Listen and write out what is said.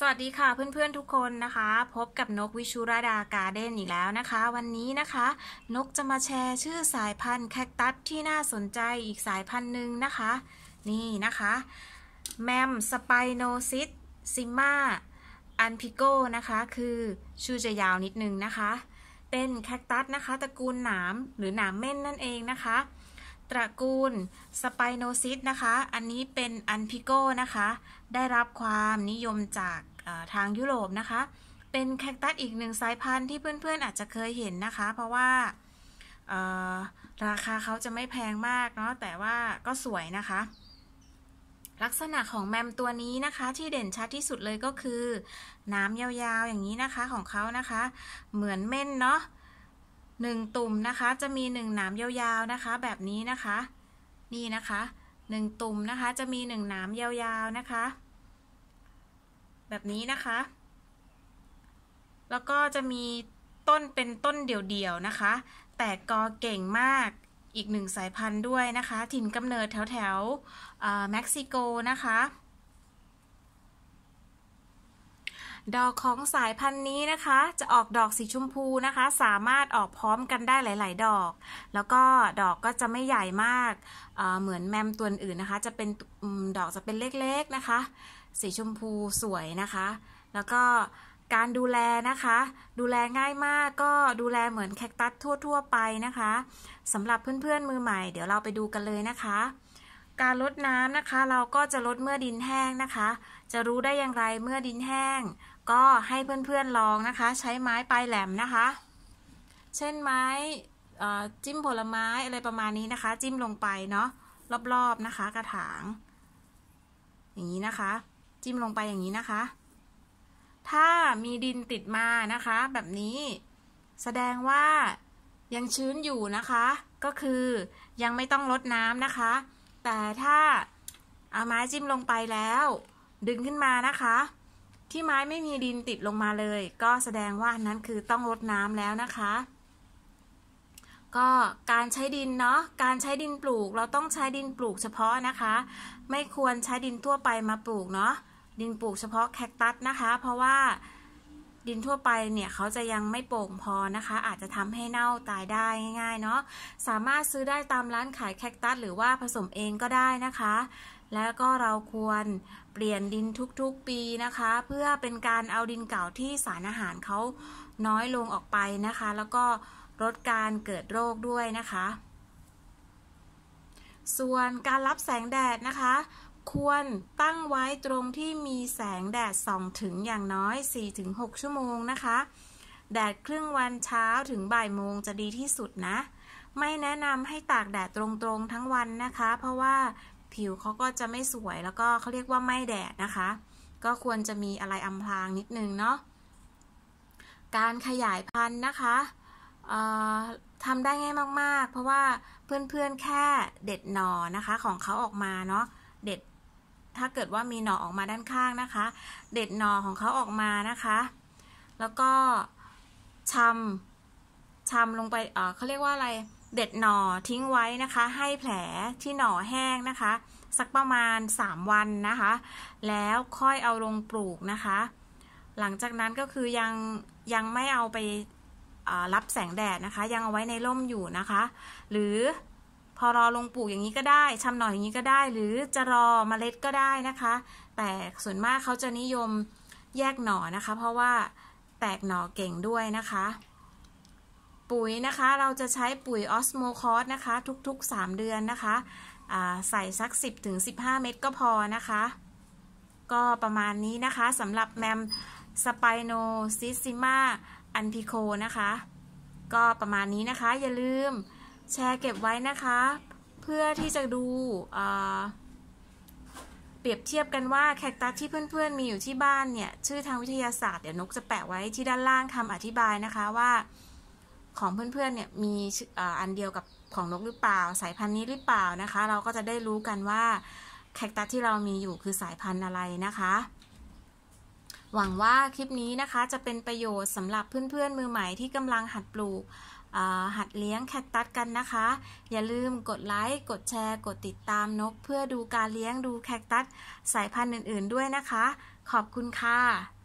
สวัสดีค่ะเพื่อนๆทุกคนนะคะ พบกับนกวิชุราดาการ์เด้นอีกแล้วนะคะ วันนี้นะคะ นกจะมาแชร์ชื่อสายพันธุ์แคคตัสที่น่าสนใจอีกสายพันธุ์หนึ่งนะคะนี่นะคะแมมสไปโนซิตซิมาอันพิโกนะคะคือชื่อจะยาวนิดนึงนะคะ เป็นแคคตัสนะคะ ตระกูลหนามหรือหนามเม่นนั่นเองนะคะตระกูลสไปโนซิสนะคะ อันนี้เป็นอันพิโกนะคะ ได้รับความนิยมจากทางยุโรปนะคะ เป็นแคคตัสอีกหนึ่งสายพันธุ์ที่เพื่อนๆอาจจะเคยเห็นนะคะ เพราะว่าราคาเขาจะไม่แพงมากเนาะ แต่ว่าก็สวยนะคะ ลักษณะของแมมตัวนี้นะคะ ที่เด่นชัดที่สุดเลยก็คือ น้ำยาวๆ อย่างนี้นะคะของเขานะคะ เหมือนเม่นเนาะหนึ่งตุ่มนะคะจะมีหนึ่งหนามยาว ๆ นะคะแบบนี้นะคะ นี่นะคะหนึ่งตุ่มนะคะจะมีหนึ่งหนามยาวๆ นะคะแบบนี้นะคะ แล้วก็จะมีต้นเป็นต้นเดี่ยวๆนะคะ แต่กอเก่งมากอีกหนึ่งสายพันธุ์ด้วยนะคะ ถิ่นกำเนิดแถวแถวเม็กซิโกนะคะดอกของสายพันธุ์นี้นะคะ จะออกดอกสีชมพูนะคะ สามารถออกพร้อมกันได้หลายๆ ดอก แล้วก็ดอกก็จะไม่ใหญ่มากเเหมือนแมมตัวอื่นนะคะ จะเป็นอดอกจะเป็นเล็กๆนะคะ สีชมพูสวยนะคะ แล้วก็การดูแลนะคะดูแลง่ายมากก็ดูแลเหมือนแคคตัสทั่ว ๆไปนะคะสำหรับเพื่อนๆมือใหม่เดี๋ยวเราไปดูกันเลยนะคะ การลดน้ำนะคะเราก็จะลดเมื่อดินแห้งนะคะ จะรู้ได้อย่างไรเมื่อดินแห้งก็ให้เพื่อน ๆลองนะคะ ใช้ไม้ปลาย แหลมนะคะ เช่นไม้จิ้มผลไม้อะไรประมาณนี้นะคะ จิ้มลงไปเนาะรอบๆนะคะ กระถาง อย่างนี้นะคะ จิ้มลงไปอย่างนี้นะคะ ถ้ามีดินติดมานะคะ แบบนี้แสดงว่ายังชื้นอยู่นะคะ ก็คือยังไม่ต้องลดน้ำนะคะ แต่ถ้า เอา ไม้จิ้มลงไปแล้ว ดึงขึ้นมานะคะที่ไม้ไม่มีดินติดลงมาเลย ก็แสดงว่านั้นคือต้องรดน้ำแล้วนะคะ ก็การใช้ดินเนาะการใช้ดินปลูกเราต้องใช้ดินปลูกเฉพาะนะคะ ไม่ควรใช้ดินทั่วไปมาปลูกเนาะดินปลูกเฉพาะแคคตัสนะคะ เพราะว่าดินทั่วไปเนี่ยเขาจะยังไม่โป่งพอนะคะ อาจจะทำให้เน่าตายได้ง่ายๆ เนาะสามารถซื้อได้ตามร้านขายแคคตัสหรือว่าผสมเองก็ได้นะคะ แล้วก็เราควรเปลี่ยนดินทุก ๆปีนะคะ เพื่อเป็นการเอาดินเก่าที่สารอาหารเขาน้อยลงออกไปนะคะ แล้วก็ลดการเกิดโรคด้วยนะคะ ส่วนการรับแสงแดดนะคะควรตั้งไว้ตรงที่มีแสงแดดส่องถึงอย่างน้อย 4-6 ชั่วโมงนะคะ แดด ครึ่ง วันเช้าถึงบ่ายโมงจะดีที่สุดนะ ไม่แนะนำให้ตากแดดตรง ๆ ทั้งวันนะคะ เพราะว่าผิวเขาก็จะไม่สวยแล้วก็เขาเรียกว่าไม่แดดนะคะ ก็ควรจะมีอะไรอำพรางนิด นึงเนาะการขยายพันธุ์นะคะทำได้ ง่าย มากๆ เพราะว่าเพื่อนๆแค่เด็ดหนอนะคะของเขาออกมาเนาะเด็ดถ้าเกิดว่ามีหน่อออกมาด้านข้างนะคะ เด็ดหน่อของเขาออกมานะคะ แล้วก็ชำชำลงไป เออเขาเรียกว่าอะไร เด็ดหน่อทิ้งไว้นะคะ ให้แผลที่หน่อแห้งนะคะ สักประมาณ 3 วันนะคะ แล้วค่อยเอาลงปลูกนะคะ หลังจากนั้นก็คือยัง ยังไม่เอาไปรับแสงแดดนะคะ ยังเอาไว้ในร่มอยู่นะคะ หรือพอรอลงปลูกอย่างนี้ก็ได้ ชำหน่อยอย่างนี้ก็ได้ หรือจะรอมเมล็ดก็ได้นะคะ แต่ส่วนมากเขาจะนิยมแยกหน่อนะคะ เพราะว่าแตกหน่อเก่งด้วยนะคะ ปุ๋ยนะคะเราจะใช้ปุ๋ยออสโมคอสนะคะ ทุก ๆ 3 เดือนนะคะ ใส่สัก 10-15 เม็ดก็พอนะคะ ก็ประมาณนี้นะคะสำหรับแมมสไปโนซิซิมาอันพิโคนะคะ ก็ประมาณนี้นะคะ อย่าลืมแชร์เก็บไว้นะคะ เพื่อที่จะดูเปรียบเทียบกันว่าแคคตัสที่เพื่อนๆมีอยู่ที่บ้านเนี่ยชื่อทางวิทยาศาสตร์เดี๋ยวนกจะแปะไว้ที่ด้านล่างคำอธิบายนะคะว่าของเพื่อนๆเนี่ยมีอันเดียวกับของนกหรือเปล่า สายพันธุ์นี้หรือเปล่านะคะ เราก็จะได้รู้กันว่าแคคตัสที่เรามีอยู่คือสายพันธุ์อะไรนะคะ หวังว่าคลิปนี้นะคะจะเป็นประโยชน์สำหรับเพื่อน ๆ มือใหม่ที่กำลังหัดปลูกหัดเลี้ยงแคคตัสกันนะคะ อย่าลืมกดไลค์กดแชร์ กดติดตามนก เพื่อดูการเลี้ยงดูแคคตัสสายพันธุ์อื่นๆด้วยนะคะ ขอบคุณค่ะ